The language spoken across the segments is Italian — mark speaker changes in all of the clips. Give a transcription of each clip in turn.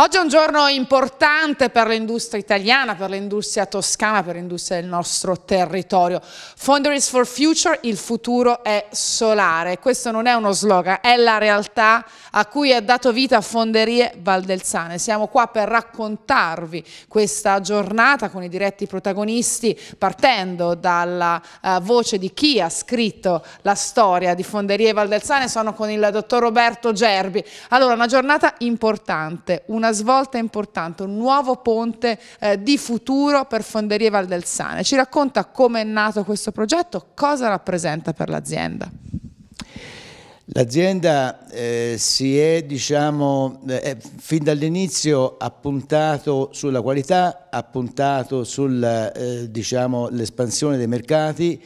Speaker 1: Oggi è un giorno importante per l'industria italiana, per l'industria toscana, per l'industria del nostro territorio. Foundries for Future, il futuro è solare. Questo non è uno slogan, è la realtà a cui ha dato vita Fonderie Valdelzane. Siamo qua per raccontarvi questa giornata con i diretti protagonisti, partendo dalla uh, voce di chi ha scritto la storia di Fonderie Valdelzane. Sono con il dottor Roberto Gerbi. Allora, una giornata importante, una una svolta importante, un nuovo ponte eh, di futuro per Fonderie Valdelsane. Ci racconta come è nato questo progetto, cosa rappresenta per l'azienda?
Speaker 2: L'azienda eh, si è, diciamo, eh, eh fin dall'inizio ha puntato sulla qualità, ha puntato sull'espansione eh, diciamo, dei mercati,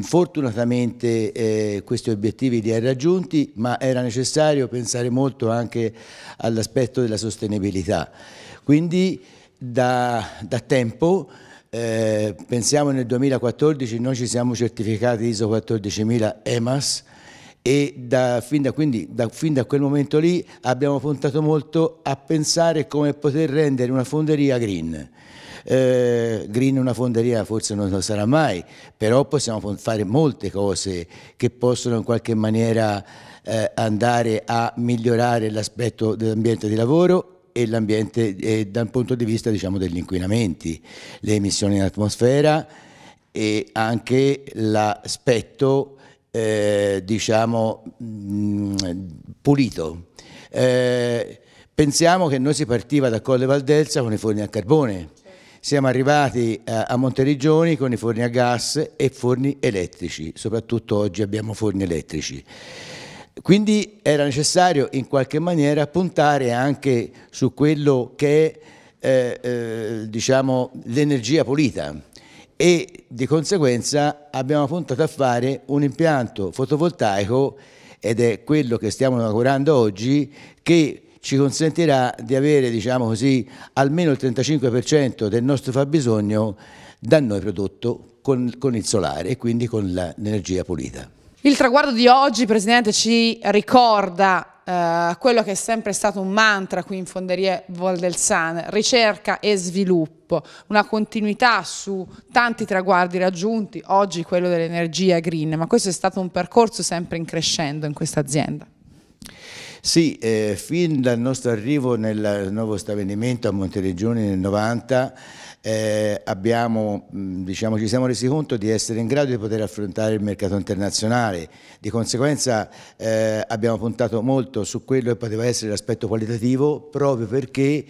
Speaker 2: Fortunatamente eh, questi obiettivi li ha raggiunti, ma era necessario pensare molto anche all'aspetto della sostenibilità. Quindi da, da tempo, eh, pensiamo nel 2014, noi ci siamo certificati ISO 14000 EMAS, e da, fin, da, quindi, da, fin, da, quel momento lì abbiamo puntato molto a pensare come poter rendere una fonderia green. Eh, Green una fonderia forse non lo sarà mai, però possiamo fare molte cose che possono in qualche maniera eh, andare a migliorare l'aspetto dell'ambiente di lavoro e l'ambiente eh, dal punto di vista diciamo, degli inquinamenti, le emissioni in atmosfera e anche l'aspetto eh, diciamo, mh, pulito. Eh, pensiamo che noi si partiva da Colle Valdelsa con i forni a carbone siamo arrivati eh, a Monteriggioni con i forni a gas e forni elettrici, soprattutto oggi abbiamo forni elettrici. Quindi era necessario in qualche maniera puntare anche su quello che è eh, eh, diciamo, l'energia pulita e di conseguenza abbiamo puntato a fare un impianto fotovoltaico ed è quello che stiamo inaugurando oggi che ci consentirà di avere diciamo così, almeno il 35% del nostro fabbisogno da noi prodotto con, con il solare e quindi con l'energia pulita.
Speaker 1: Il traguardo di oggi, Presidente, ci ricorda eh, quello che è sempre stato un mantra qui in Fonderie Valdelsan, ricerca e sviluppo, una continuità su tanti traguardi raggiunti, oggi quello dell'energia green, ma questo è stato un percorso sempre in crescendo in questa azienda.
Speaker 2: Sì, eh, fin dal nostro arrivo nel nuovo stabilimento a Monteregioni nel 1990 eh, abbiamo, mm, diciamo, ci siamo resi conto di essere in grado di poter affrontare il mercato internazionale, di conseguenza eh, abbiamo puntato molto su quello che poteva essere l'aspetto qualitativo proprio perché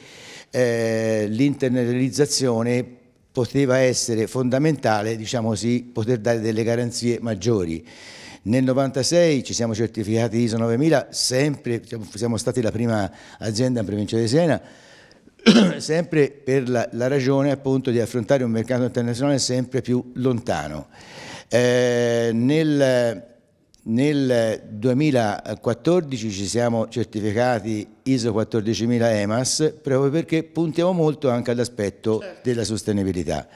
Speaker 2: eh, l'internalizzazione poteva essere fondamentale, diciamo così, poter dare delle garanzie maggiori. Nel 96 ci siamo certificati ISO 9000, sempre, siamo stati la prima azienda in provincia di Siena, sempre per la, la ragione appunto di affrontare un mercato internazionale sempre più lontano. Eh, nel, nel 2014 ci siamo certificati ISO 14000 EMAS proprio perché puntiamo molto anche all'aspetto certo. della sostenibilità.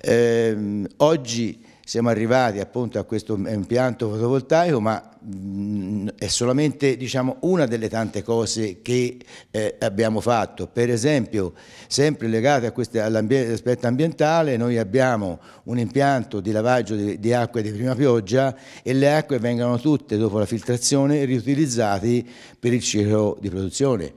Speaker 2: Eh, oggi siamo arrivati appunto a questo impianto fotovoltaico, ma mm, è solamente diciamo, una delle tante cose che eh, abbiamo fatto. Per esempio, sempre legate all'aspetto ambientale, noi abbiamo un impianto di lavaggio di, di acque di prima pioggia e le acque vengono tutte, dopo la filtrazione, riutilizzate per il ciclo di produzione.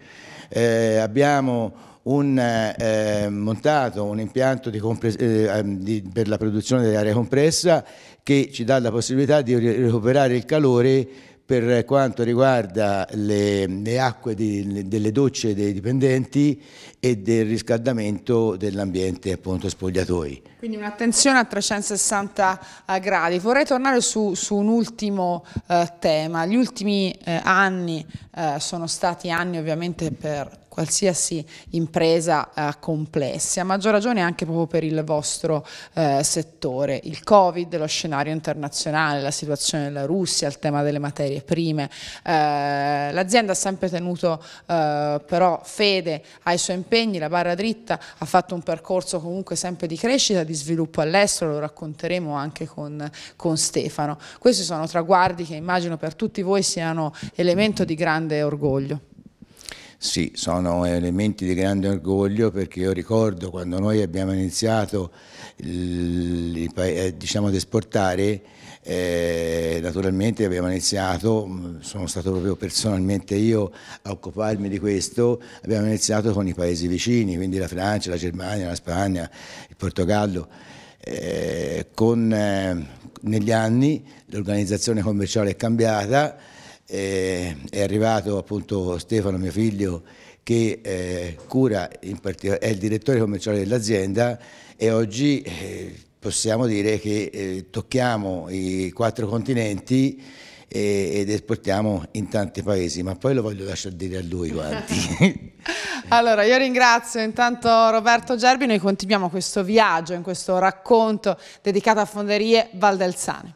Speaker 2: Eh, abbiamo un, eh, eh, montato un impianto di eh, ehm, di, per la produzione dell'aria compressa che ci dà la possibilità di recuperare il calore per quanto riguarda le, le acque di, le, delle docce dei dipendenti e del riscaldamento dell'ambiente appunto spogliatoi.
Speaker 1: Quindi un'attenzione a 360 eh, gradi. Vorrei tornare su, su un ultimo eh, tema. Gli ultimi eh, anni eh, sono stati anni ovviamente per qualsiasi impresa eh, complessa, a maggior ragione anche proprio per il vostro eh, settore. Il Covid, lo scenario internazionale, la situazione della Russia, il tema delle materie prime. Eh, l'azienda ha sempre tenuto eh, però fede ai suoi impegni, la barra dritta ha fatto un percorso comunque sempre di crescita, di sviluppo all'estero, lo racconteremo anche con, con Stefano. Questi sono traguardi che immagino per tutti voi siano elemento di grande orgoglio.
Speaker 2: Sì, sono elementi di grande orgoglio perché io ricordo quando noi abbiamo iniziato eh, diciamo, ad esportare, eh, naturalmente abbiamo iniziato, mm, sono stato proprio personalmente io a occuparmi di questo, abbiamo iniziato con i paesi vicini, quindi la Francia, la Germania, la Spagna, il Portogallo. Eh, con, eh, negli anni l'organizzazione commerciale è cambiata eh, è arrivato appunto Stefano, mio figlio, che eh, cura in particolare, è il direttore commerciale dell'azienda e oggi eh, possiamo dire che eh, tocchiamo i quattro continenti eh, ed esportiamo in tanti paesi, ma poi lo voglio lasciare dire a lui quanti.
Speaker 1: allora, io ringrazio intanto Roberto Gerbi, noi continuiamo questo viaggio in questo racconto dedicato a Fonderie Val del Sane.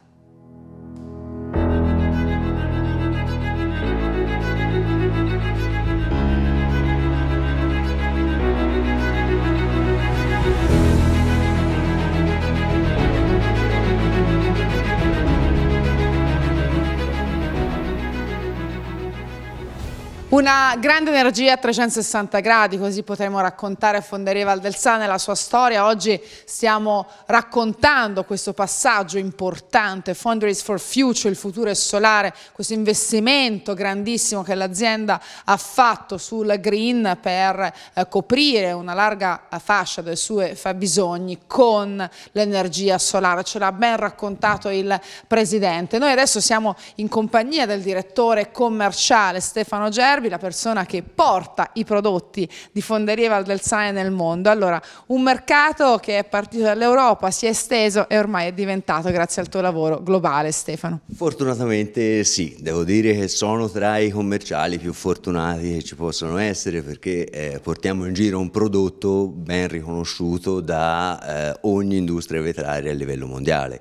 Speaker 1: Una grande energia a 360 gradi, così potremo raccontare a Fonderia Valdelsana la sua storia. Oggi stiamo raccontando questo passaggio importante, Fonderies for Future, il futuro è solare, questo investimento grandissimo che l'azienda ha fatto sul green per eh, coprire una larga eh, fascia dei suoi fabbisogni con l'energia solare. Ce l'ha ben raccontato il Presidente. Noi adesso siamo in compagnia del direttore commerciale Stefano Gerbi Sgarbi, la persona che porta i prodotti di Fonderia Valdelsaia nel mondo. Allora, un mercato che è partito dall'Europa, si è esteso e ormai è diventato, grazie al tuo lavoro, globale, Stefano.
Speaker 3: Fortunatamente sì, devo dire che sono tra i commerciali più fortunati che ci possono essere perché eh, portiamo in giro un prodotto ben riconosciuto da eh, ogni industria vetraria a livello mondiale.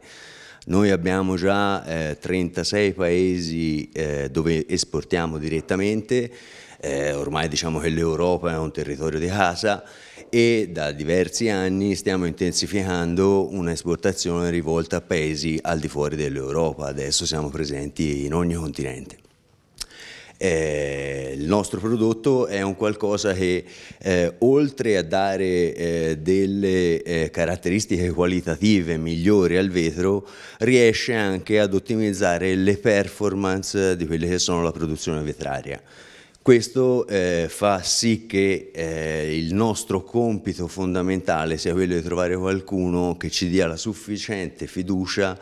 Speaker 3: Noi abbiamo già eh, 36 paesi eh, dove esportiamo direttamente, eh, ormai diciamo che l'Europa è un territorio di casa e da diversi anni stiamo intensificando un'esportazione rivolta a paesi al di fuori dell'Europa, adesso siamo presenti in ogni continente. Eh, il nostro prodotto è un qualcosa che eh, oltre a dare eh, delle eh, caratteristiche qualitative migliori al vetro riesce anche ad ottimizzare le performance di quelle che sono la produzione vetraria. Questo eh, fa sì che eh, il nostro compito fondamentale sia quello di trovare qualcuno che ci dia la sufficiente fiducia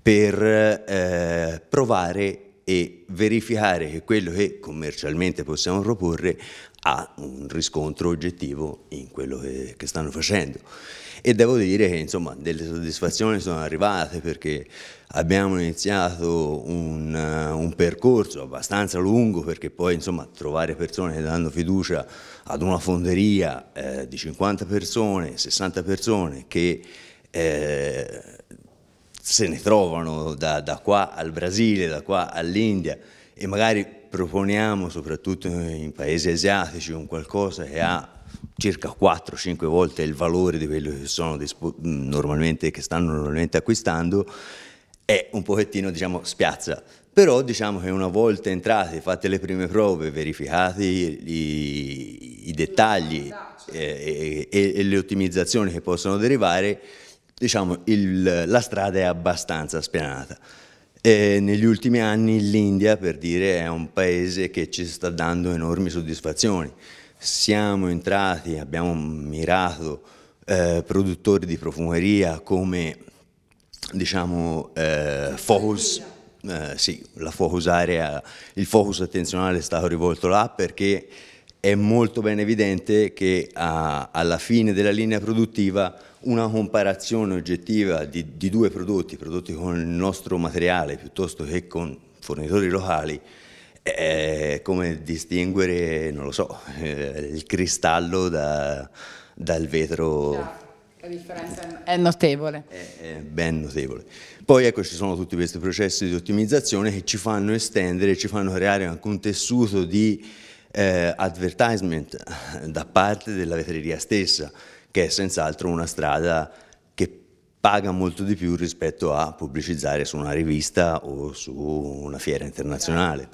Speaker 3: per eh, provare e verificare che quello che commercialmente possiamo proporre ha un riscontro oggettivo in quello che, che stanno facendo. E devo dire che insomma delle soddisfazioni sono arrivate perché abbiamo iniziato un, eh, un percorso abbastanza lungo perché poi insomma trovare persone che danno fiducia ad una fonderia eh, di 50 persone, 60 persone che eh, se ne trovano da, da qua al Brasile, da qua all'India e magari proponiamo soprattutto in paesi asiatici un qualcosa che ha circa 4-5 volte il valore di quello che, sono normalmente, che stanno normalmente acquistando, è un pochettino diciamo, spiazza. Però diciamo che una volta entrate, fatte le prime prove, verificati i, i dettagli eh, e, e, le ottimizzazioni che possono derivare, diciamo, il, la strada è abbastanza spianata. E negli ultimi anni l'India, per dire, è un paese che ci sta dando enormi soddisfazioni. Siamo entrati, abbiamo mirato eh, produttori di profumeria come diciamo, eh, focus, eh, sì, la focus area, il focus attenzionale è stato rivolto là perché è molto ben evidente che a, alla fine della linea produttiva una comparazione oggettiva di, di, due prodotti, prodotti con il nostro materiale piuttosto che con fornitori locali, è come distinguere, non lo so, eh, il cristallo da, dal vetro. La
Speaker 1: differenza è notevole. È,
Speaker 3: ben notevole. Poi ecco ci sono tutti questi processi di ottimizzazione che ci fanno estendere, ci fanno creare anche un tessuto di eh, advertisement da parte della vetreria stessa, che è senz'altro una strada che paga molto di più rispetto a pubblicizzare su una rivista o su una fiera internazionale.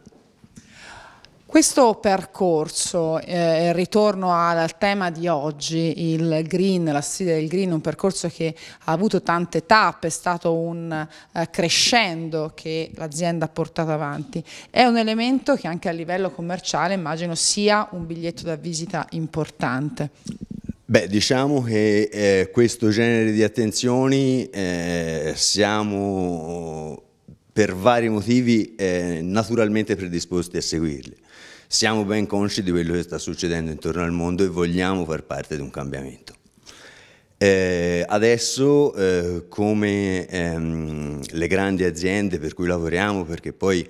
Speaker 1: Questo percorso, eh, ritorno al tema di oggi, il green, la sfida del green, un percorso che ha avuto tante tappe, è stato un eh, crescendo che l'azienda ha portato avanti, è un elemento che anche a livello commerciale immagino sia un biglietto da visita importante.
Speaker 3: Beh, diciamo che eh, questo genere di attenzioni eh, siamo per vari motivi eh, naturalmente predisposti a seguirli siamo ben consci di quello che sta succedendo intorno al mondo e vogliamo far parte di un cambiamento. Eh, adesso eh, come ehm, le grandi aziende per cui lavoriamo, perché poi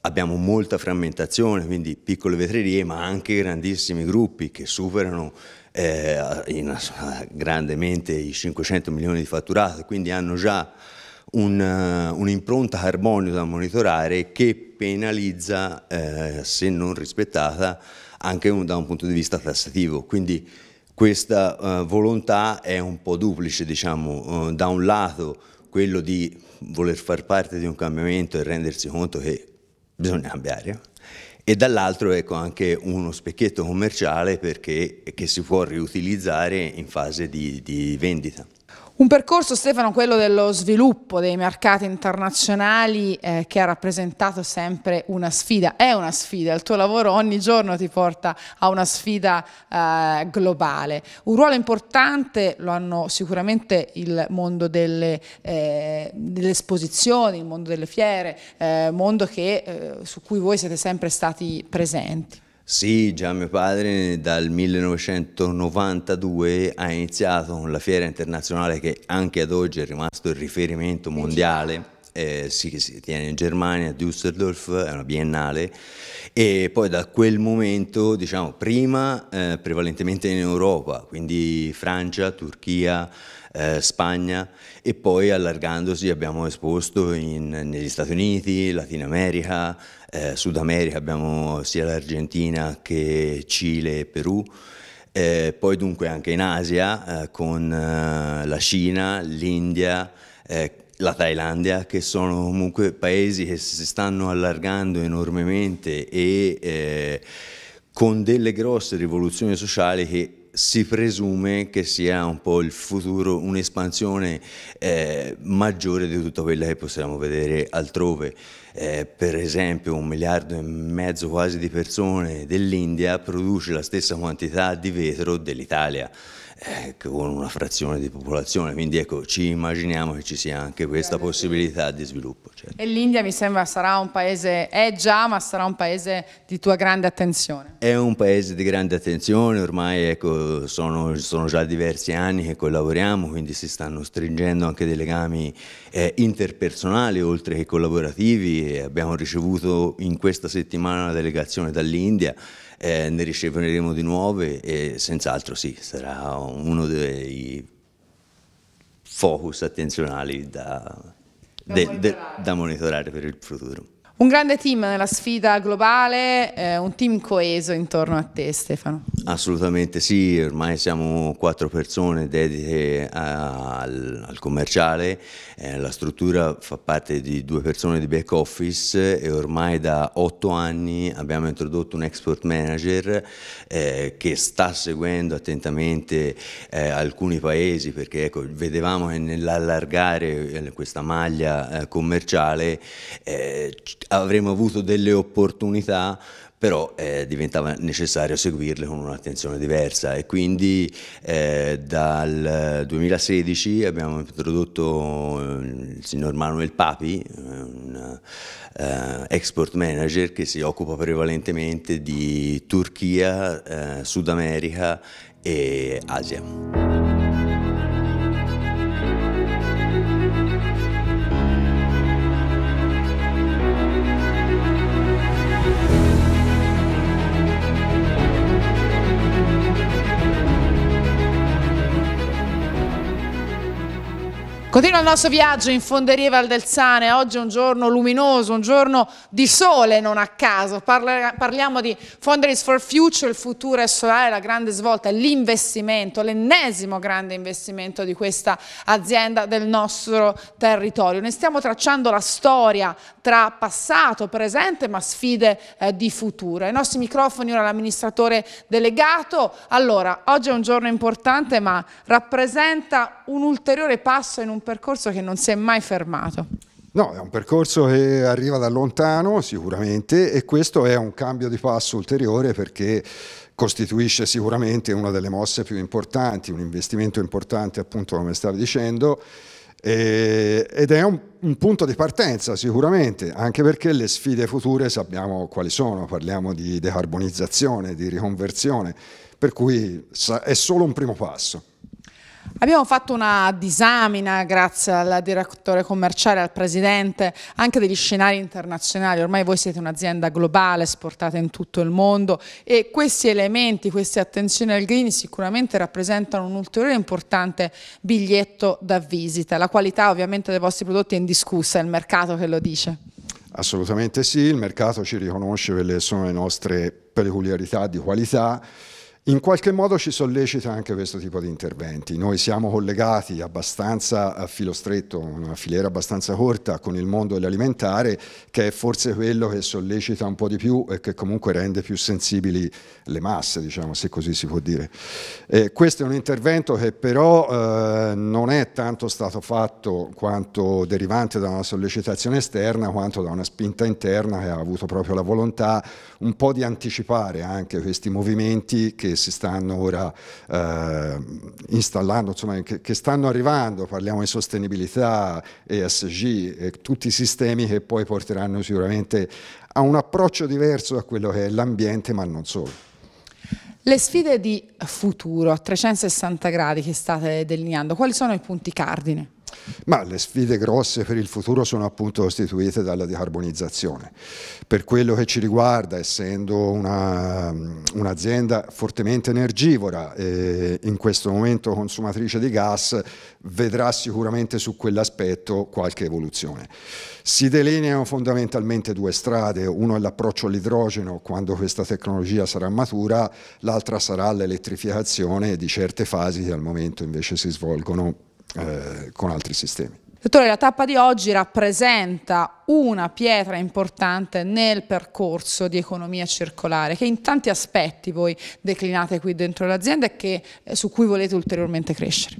Speaker 3: abbiamo molta frammentazione, quindi piccole vetrerie, ma anche grandissimi gruppi che superano eh, in, grandemente i 500 milioni di fatturato, quindi hanno già eh, un'impronta un carbonica da monitorare che penalizza, eh, se non rispettata, anche un, da un punto di vista tassativo. Quindi questa eh, volontà è un po' duplice, diciamo, eh, da un lato quello di voler far parte di un cambiamento e rendersi conto che bisogna cambiare, e dall'altro ecco anche uno specchietto commerciale perché, che si può riutilizzare in fase di, di vendita.
Speaker 1: Un percorso, Stefano, quello dello sviluppo dei mercati internazionali eh, che ha rappresentato sempre una sfida, è una sfida, il tuo lavoro ogni giorno ti porta a una sfida eh, globale. Un ruolo importante lo hanno sicuramente il mondo delle, eh, delle esposizioni, il mondo delle fiere, eh, mondo che, eh, su cui voi siete sempre stati presenti.
Speaker 3: Sì, già mio padre dal 1992 ha iniziato con la fiera internazionale che anche ad oggi è rimasto il riferimento eh, mondiale. Certo. Eh, sì, che si tiene in Germania, a Düsseldorf, è una biennale, e poi da quel momento, diciamo, prima eh, prevalentemente in Europa, quindi Francia, Turchia, eh, Spagna, e poi allargandosi abbiamo esposto in, negli Stati Uniti, Latin America, eh, Sud America, abbiamo sia l'Argentina che Cile e Perù, eh, poi dunque anche in Asia eh, con eh, la Cina, l'India, eh, la Thailandia, che sono comunque paesi che si stanno allargando enormemente e eh, con delle grosse rivoluzioni sociali che si presume che sia un po' il futuro, un'espansione eh, maggiore di tutta quella che possiamo vedere altrove. Eh, per esempio un miliardo e mezzo quasi di persone dell'India produce la stessa quantità di vetro dell'Italia eh, con una frazione di popolazione, quindi ecco, ci immaginiamo che ci sia anche questa possibilità di sviluppo.
Speaker 1: Certo. E l'India mi sembra sarà un paese, è già, ma sarà un paese di tua grande attenzione.
Speaker 3: È un paese di grande attenzione, ormai ecco, sono, sono, già diversi anni che collaboriamo, quindi si stanno stringendo anche dei legami eh, interpersonali oltre che collaborativi, abbiamo ricevuto in questa settimana una delegazione dall'India, eh, ne riceveremo di nuove e senz'altro sì, sarà uno dei focus attenzionali da, da, de, monitorare. De, da monitorare per il futuro.
Speaker 1: Un grande team nella sfida globale, eh, un team coeso intorno a te Stefano.
Speaker 3: Assolutamente sì, ormai siamo quattro persone dedicate al, al, commerciale, eh, la struttura fa parte di due persone di back office e ormai da otto anni abbiamo introdotto un export manager eh, che sta seguendo attentamente eh, alcuni paesi perché ecco, vedevamo che nell'allargare eh, questa maglia eh, commerciale avremmo avuto delle opportunità però eh, diventava necessario seguirle con un'attenzione diversa e quindi eh, dal 2016 abbiamo introdotto eh, il signor Manuel Papi, un eh, export manager che si occupa prevalentemente di Turchia, eh, Sud America e Asia.
Speaker 1: Continua il nostro viaggio in Fonderie Valdelzane, oggi è un giorno luminoso, un giorno di sole non a caso, parliamo di Fonderies for Future, il futuro è solare, la grande svolta, l'investimento, l'ennesimo grande investimento di questa azienda del nostro territorio. Ne stiamo tracciando la storia tra passato, presente ma sfide eh, di futuro. Ai nostri microfoni ora l'amministratore delegato, allora oggi è un giorno importante ma rappresenta un ulteriore passo in un percorso che non si è mai fermato.
Speaker 4: No, è un percorso che arriva da lontano sicuramente e questo è un cambio di passo ulteriore perché costituisce sicuramente una delle mosse più importanti, un investimento importante appunto come stavi dicendo e, ed è un, un, punto di partenza sicuramente anche perché le sfide future sappiamo quali sono, parliamo di decarbonizzazione, di riconversione, per cui è solo un primo passo.
Speaker 1: Abbiamo fatto una disamina, grazie al direttore commerciale, al presidente, anche degli scenari internazionali. Ormai voi siete un'azienda globale, esportata in tutto il mondo e questi elementi, queste attenzioni al green sicuramente rappresentano un ulteriore importante biglietto da visita. La qualità ovviamente dei vostri prodotti è indiscussa, è il mercato che lo dice.
Speaker 4: Assolutamente sì, il mercato ci riconosce quelle sono le nostre peculiarità di qualità in qualche modo ci sollecita anche questo tipo di interventi. Noi siamo collegati abbastanza a filo stretto, una filiera abbastanza corta con il mondo dell'alimentare, che è forse quello che sollecita un po' di più e che comunque rende più sensibili le masse, diciamo, se così si può dire. Eh, questo è un intervento che però eh, non è tanto stato fatto quanto derivante da una sollecitazione esterna, quanto da una spinta interna che ha avuto proprio la volontà un po' di anticipare anche questi movimenti che si stanno ora eh, installando, insomma che, che, stanno arrivando, parliamo di sostenibilità, ESG, e tutti i sistemi che poi porteranno sicuramente a un approccio diverso a quello che è l'ambiente, ma non solo.
Speaker 1: Le sfide di futuro a 360 gradi che state delineando, quali sono i punti cardine?
Speaker 4: Ma le sfide grosse per il futuro sono appunto costituite dalla decarbonizzazione. Per quello che ci riguarda, essendo mm, un'azienda un fortemente energivora, e in questo momento consumatrice di gas, vedrà sicuramente su quell'aspetto qualche evoluzione. Si delineano fondamentalmente due strade, uno è l'approccio all'idrogeno quando questa tecnologia sarà matura, l'altra sarà l'elettrificazione di certe fasi che al momento invece si svolgono eh, con altri sistemi.
Speaker 1: Dottore, la tappa di oggi rappresenta una pietra importante nel percorso di economia circolare che in tanti aspetti voi declinate qui dentro l'azienda e che, eh, su cui volete ulteriormente crescere.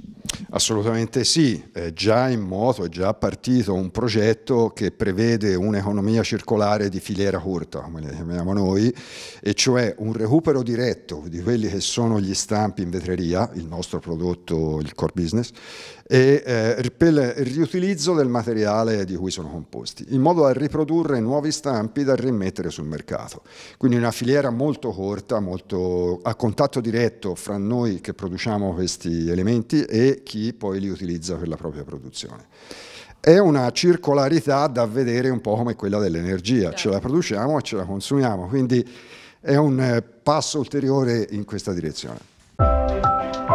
Speaker 4: Assolutamente sì, è già in moto, è già partito un progetto che prevede un'economia circolare di filiera corta, come le chiamiamo noi, e cioè un recupero diretto di quelli che sono gli stampi in vetreria, il nostro prodotto, il core business, e eh, per il riutilizzo del materiale di cui sono composti, in modo da riprodurre nuovi stampi da rimettere sul mercato. Quindi una filiera molto corta, molto a contatto diretto fra noi che produciamo questi elementi e chi poi li utilizza per la propria produzione. È una circolarità da vedere un po' come quella dell'energia, ce la certo. produciamo e ce la consumiamo, quindi è un eh, passo ulteriore in questa direzione.